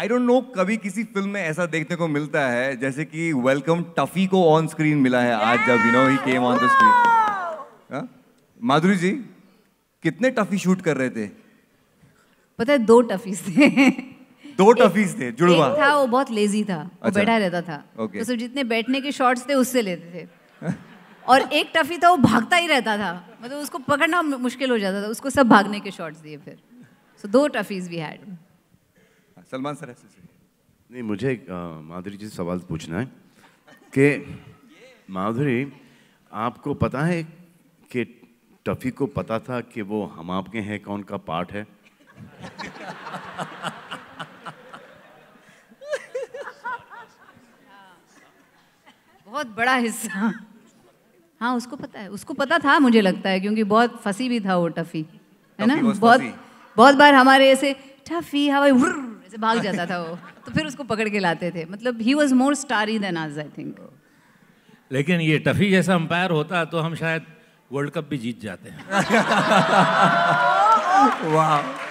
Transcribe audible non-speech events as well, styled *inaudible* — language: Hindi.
आई डोंट नो कभी किसी फिल्म में ऐसा देखने को मिलता है जैसे कि वेलकम टफी को ऑन स्क्रीन मिला है आज जब you know he came on the screen Madhuri ji कितने टफी शूट कर रहे थे पता है दो टफी थे दो टफी थे जुड़वा था वो बहुत लेजी था अच्छा। वो बैठा रहता था okay. तो सिर्फ जितने बैठने के शॉट्स थे उससे लेते थे हाँ। और एक टफी था वो भागता ही रहता था मतलब उसको पकड़ना मुश्किल हो जाता था उसको सब भागने के शॉट्स दिए फिर सो दो टफीज भी हैड सलमान सर ऐसे नहीं मुझे माधुरी जी से सवाल पूछना है कि माधुरी आपको पता है कि टफी को पता था कि वो हम आपके हैं कौन का पार्ट है बहुत बड़ा हिस्सा हाँ उसको पता है उसको पता था मुझे लगता है क्योंकि बहुत फंसी भी था वो टफी है ना बहुत बहुत बार हमारे ऐसे टफी हवाई से भाग जाता था वो तो फिर उसको पकड़ के लाते थे मतलब he was more starry than आज आई थिंक लेकिन ये टफी जैसा अंपायर होता तो हम शायद वर्ल्ड कप भी जीत जाते हैं *laughs* वाह